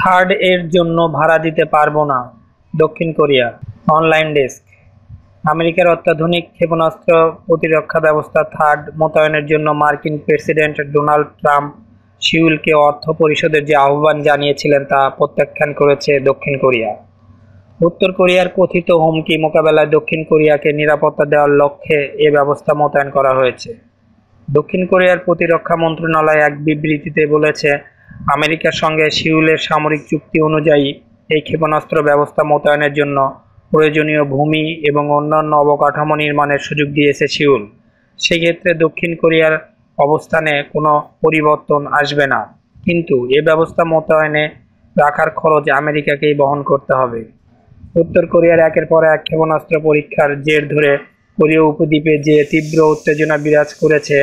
third এর জন্য ভাড়া দিতে পারবো না দক্ষিণ কোরিয়া অনলাইন ডেস্ক আমেরিকার অত্যাধুনিক ক্ষেপণাস্ত্র প্রতিরক্ষা ব্যবস্থা থার্ড মোতায়েনের জন্য মার্কিন প্রেসিডেন্ট ডোনাল্ড ট্রাম্প সিউলকে অর্থ পরিষদের যে আহ্বান জানিয়েছিলেন তা প্রত্যাখ্যান করেছে দক্ষিণ কোরিয়া উত্তর কোরিয়ার কথিত হুমকি মোকাবেলায় দক্ষিণ কোরিয়াকে নিরাপত্তা দেওয়ার লক্ষ্যে এ ব্যবস্থা মোতায়েন করা হয়েছে দক্ষিণ কোরিয়ার প্রতিরক্ষা মন্ত্রণালয় এক বিবৃতিতে বলেছে আমেরিকার সঙ্গে সিউলের সামরিক চুক্তি অনুযায়ী এই ক্ষেপণাস্ত্র ব্যবস্থা মোতায়েনের জন্য প্রয়োজনীয় ভূমি এবং অন্যান্য অবকাঠামো নির্মাণের সুযোগ দিয়েছে সিউল সেক্ষেত্রে দক্ষিণ কোরিয়ার অবস্থানে কোনো পরিবর্তন আসবে না কিন্তু এ ব্যবস্থা মোতায়েনে রাখার খরচ আমেরিকাকেই বহন করতে হবে উত্তর কোরিয়ার একের পর এক ক্ষেপণাস্ত্র পরীক্ষার জের ধরে কোরীয় উপদ্বীপে যে তীব্র উত্তেজনা বিরাজ করেছে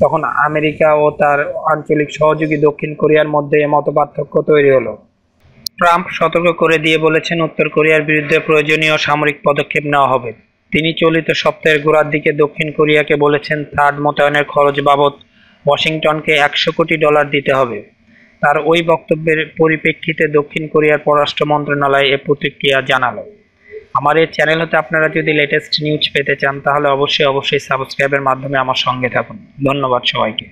তখন আমেরিকা ও তার আঞ্চলিক সহযোগী দক্ষিণ কোরিয়ার মধ্যে এ মত পার্থক্য তৈরি হলো ট্রাম্প সতর্ক করে দিয়ে বলেছেন উত্তর কোরিয়ার বিরুদ্ধে প্রয়োজনীয় সামরিক পদক্ষেপ নেওয়া হবে তিনি চলিত সপ্তাহের গোড়ার দিকে দক্ষিণ কোরিয়াকে বলেছেন থার্ড মোতায়েনের খরচ বাবদ ওয়াশিংটনকে একশো কোটি ডলার দিতে হবে তার ওই বক্তব্যের পরিপ্রেক্ষিতে দক্ষিণ কোরিয়ার পররাষ্ট্র মন্ত্রণালয় এ প্রতিক্রিয়া জানালো আমার এই হতে আপনারা যদি লেটেস্ট নিউজ পেতে চান তাহলে অবশ্যই অবশ্যই সাবস্ক্রাইবের মাধ্যমে আমার সঙ্গে থাকুন ধন্যবাদ সবাইকে